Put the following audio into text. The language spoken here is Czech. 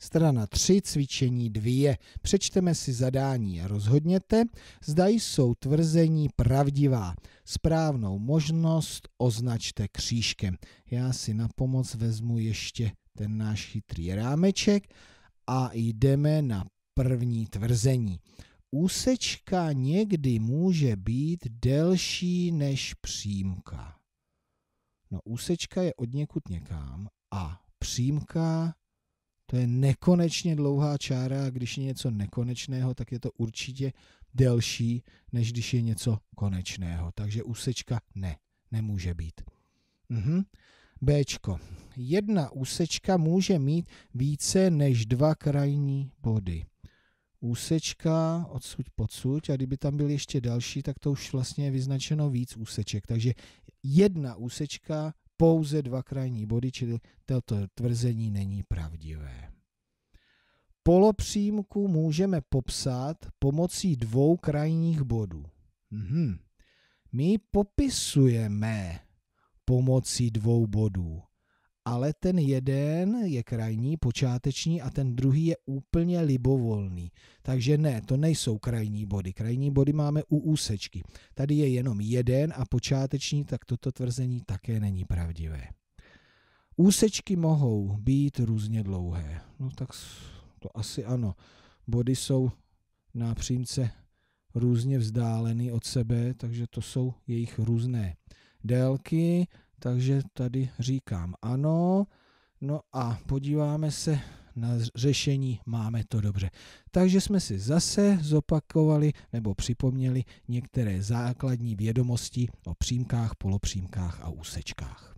Strana 3, cvičení 2. Přečteme si zadání a rozhodněte, zda jsou tvrzení pravdivá. Správnou možnost označte křížkem. Já si na pomoc vezmu ještě ten náš chytrý rámeček a jdeme na první tvrzení. Úsečka někdy může být delší než přímka. No úsečka je od někud někam a přímka to je nekonečně dlouhá čára a když je něco nekonečného, tak je to určitě delší, než když je něco konečného. Takže úsečka ne, nemůže být. Mhm. Bčko. Jedna úsečka může mít více než dva krajní body. Úsečka odsuť podsuť a kdyby tam byl ještě další, tak to už vlastně je vyznačeno víc úseček. Takže jedna úsečka pouze dva krajní body, čili toto tvrzení není pravdivé. Polopřímku můžeme popsat pomocí dvou krajních bodů. Mhm. My popisujeme pomocí dvou bodů ale ten jeden je krajní, počáteční a ten druhý je úplně libovolný. Takže ne, to nejsou krajní body. Krajní body máme u úsečky. Tady je jenom jeden a počáteční, tak toto tvrzení také není pravdivé. Úsečky mohou být různě dlouhé. No tak to asi ano. Body jsou na přímce různě vzdálený od sebe, takže to jsou jejich různé délky takže tady říkám ano. No a podíváme se na řešení, máme to dobře. Takže jsme si zase zopakovali nebo připomněli některé základní vědomosti o přímkách, polopřímkách a úsečkách.